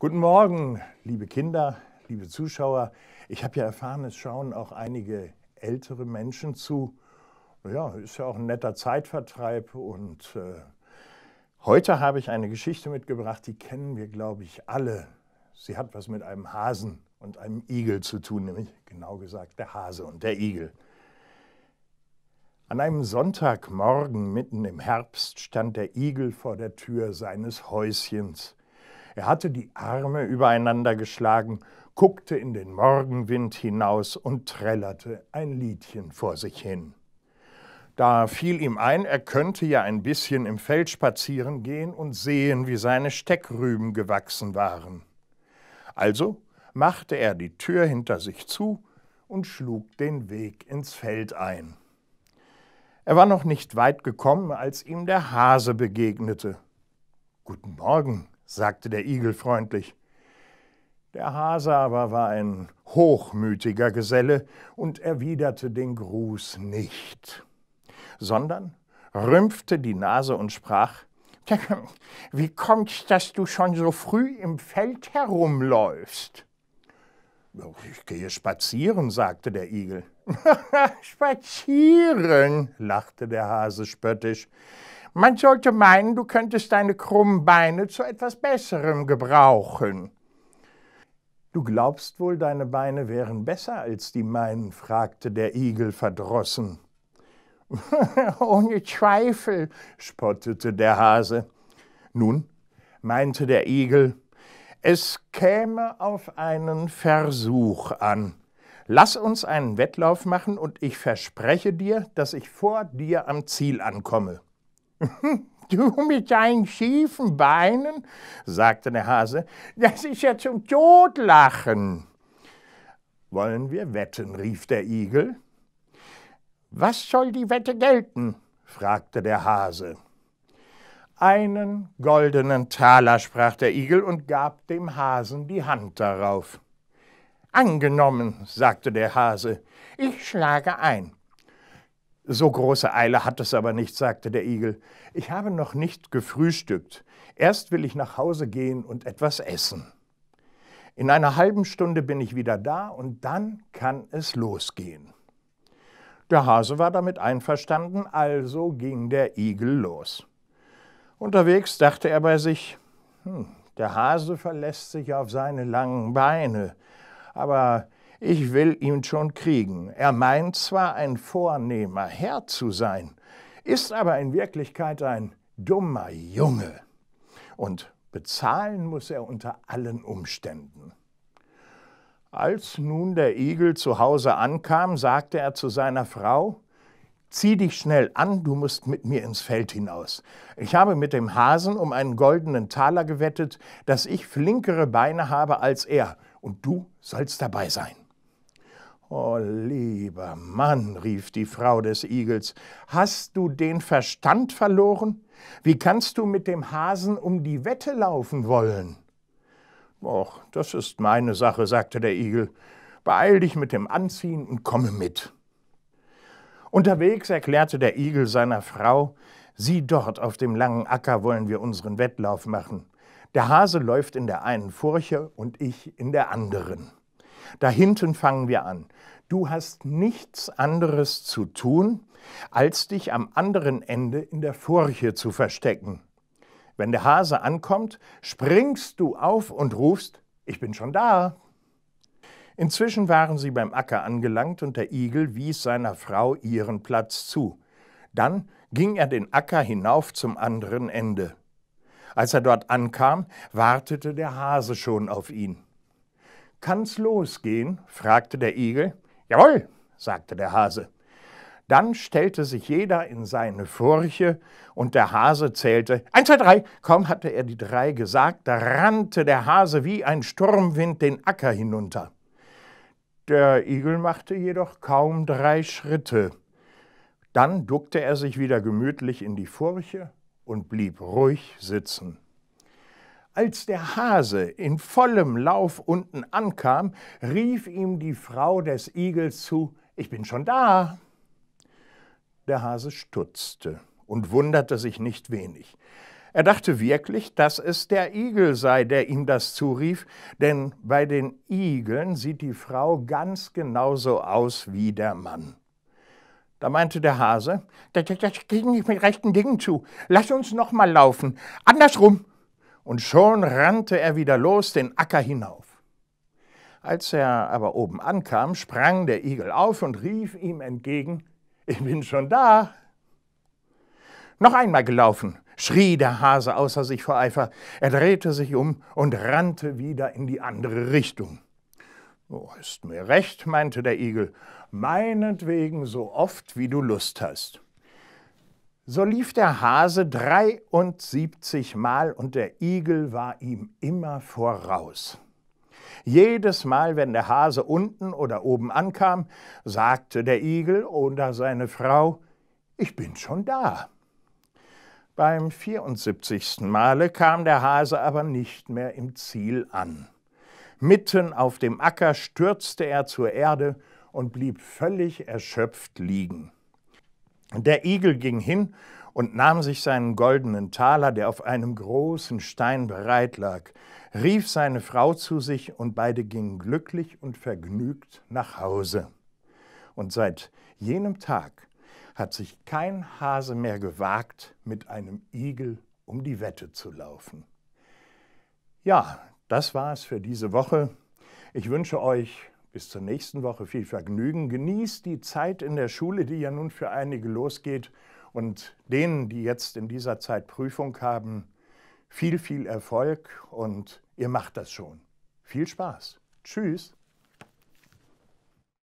Guten Morgen, liebe Kinder, liebe Zuschauer. Ich habe ja erfahren, es schauen auch einige ältere Menschen zu. Ja, ist ja auch ein netter Zeitvertreib. Und äh, heute habe ich eine Geschichte mitgebracht, die kennen wir, glaube ich, alle. Sie hat was mit einem Hasen und einem Igel zu tun, nämlich genau gesagt der Hase und der Igel. An einem Sonntagmorgen mitten im Herbst stand der Igel vor der Tür seines Häuschens. Er hatte die Arme übereinander geschlagen, guckte in den Morgenwind hinaus und trällerte ein Liedchen vor sich hin. Da fiel ihm ein, er könnte ja ein bisschen im Feld spazieren gehen und sehen, wie seine Steckrüben gewachsen waren. Also machte er die Tür hinter sich zu und schlug den Weg ins Feld ein. Er war noch nicht weit gekommen, als ihm der Hase begegnete. Guten Morgen, sagte der Igel freundlich. Der Hase aber war ein hochmütiger Geselle und erwiderte den Gruß nicht, sondern rümpfte die Nase und sprach Wie kommt's, dass du schon so früh im Feld herumläufst? Ich gehe spazieren, sagte der Igel. spazieren, lachte der Hase spöttisch. Man sollte meinen, du könntest deine krummen Beine zu etwas Besserem gebrauchen. Du glaubst wohl, deine Beine wären besser als die meinen? fragte der Igel verdrossen. Ohne Zweifel, spottete der Hase. Nun, meinte der Igel, es käme auf einen Versuch an. Lass uns einen Wettlauf machen und ich verspreche dir, dass ich vor dir am Ziel ankomme. Du mit deinen schiefen Beinen, sagte der Hase, das ist ja zum Todlachen. Wollen wir wetten, rief der Igel. Was soll die Wette gelten? fragte der Hase. Einen goldenen Taler, sprach der Igel und gab dem Hasen die Hand darauf. Angenommen, sagte der Hase, ich schlage ein. So große Eile hat es aber nicht, sagte der Igel. Ich habe noch nicht gefrühstückt. Erst will ich nach Hause gehen und etwas essen. In einer halben Stunde bin ich wieder da und dann kann es losgehen. Der Hase war damit einverstanden, also ging der Igel los. Unterwegs dachte er bei sich, hm, der Hase verlässt sich auf seine langen Beine, aber ich will ihn schon kriegen. Er meint zwar ein vornehmer Herr zu sein, ist aber in Wirklichkeit ein dummer Junge. Und bezahlen muss er unter allen Umständen. Als nun der Igel zu Hause ankam, sagte er zu seiner Frau, Zieh dich schnell an, du musst mit mir ins Feld hinaus. Ich habe mit dem Hasen um einen goldenen Taler gewettet, dass ich flinkere Beine habe als er, und du sollst dabei sein. Oh, lieber Mann, rief die Frau des Igels, hast du den Verstand verloren? Wie kannst du mit dem Hasen um die Wette laufen wollen? Och, das ist meine Sache, sagte der Igel. Beeil dich mit dem Anziehen und komme mit. Unterwegs erklärte der Igel seiner Frau, sieh dort auf dem langen Acker wollen wir unseren Wettlauf machen. Der Hase läuft in der einen Furche und ich in der anderen. Da hinten fangen wir an. Du hast nichts anderes zu tun, als dich am anderen Ende in der Furche zu verstecken. Wenn der Hase ankommt, springst du auf und rufst, ich bin schon da. Inzwischen waren sie beim Acker angelangt und der Igel wies seiner Frau ihren Platz zu. Dann ging er den Acker hinauf zum anderen Ende. Als er dort ankam, wartete der Hase schon auf ihn. Kann's losgehen? fragte der Igel. Jawohl, sagte der Hase. Dann stellte sich jeder in seine Furche und der Hase zählte eins, zwei, drei. Kaum hatte er die drei gesagt, da rannte der Hase wie ein Sturmwind den Acker hinunter. Der Igel machte jedoch kaum drei Schritte. Dann duckte er sich wieder gemütlich in die Furche und blieb ruhig sitzen. Als der Hase in vollem Lauf unten ankam, rief ihm die Frau des Igels zu, ich bin schon da. Der Hase stutzte und wunderte sich nicht wenig. Er dachte wirklich, dass es der Igel sei, der ihm das zurief, denn bei den Igeln sieht die Frau ganz genauso aus wie der Mann. Da meinte der Hase, das, das, das ging nicht mit rechten Dingen zu. Lass uns noch mal laufen. Andersrum und schon rannte er wieder los den Acker hinauf. Als er aber oben ankam, sprang der Igel auf und rief ihm entgegen, ich bin schon da. Noch einmal gelaufen, schrie der Hase außer sich vor Eifer. Er drehte sich um und rannte wieder in die andere Richtung. Oh, ist mir recht, meinte der Igel, meinetwegen so oft, wie du Lust hast. So lief der Hase 73 Mal und der Igel war ihm immer voraus. Jedes Mal, wenn der Hase unten oder oben ankam, sagte der Igel oder seine Frau, ich bin schon da. Beim 74. Male kam der Hase aber nicht mehr im Ziel an. Mitten auf dem Acker stürzte er zur Erde und blieb völlig erschöpft liegen. Der Igel ging hin und nahm sich seinen goldenen Taler, der auf einem großen Stein bereit lag, rief seine Frau zu sich und beide gingen glücklich und vergnügt nach Hause. Und seit jenem Tag hat sich kein Hase mehr gewagt, mit einem Igel um die Wette zu laufen. Ja, das war es für diese Woche. Ich wünsche euch bis zur nächsten Woche viel Vergnügen. Genießt die Zeit in der Schule, die ja nun für einige losgeht. Und denen, die jetzt in dieser Zeit Prüfung haben, viel, viel Erfolg und ihr macht das schon. Viel Spaß. Tschüss.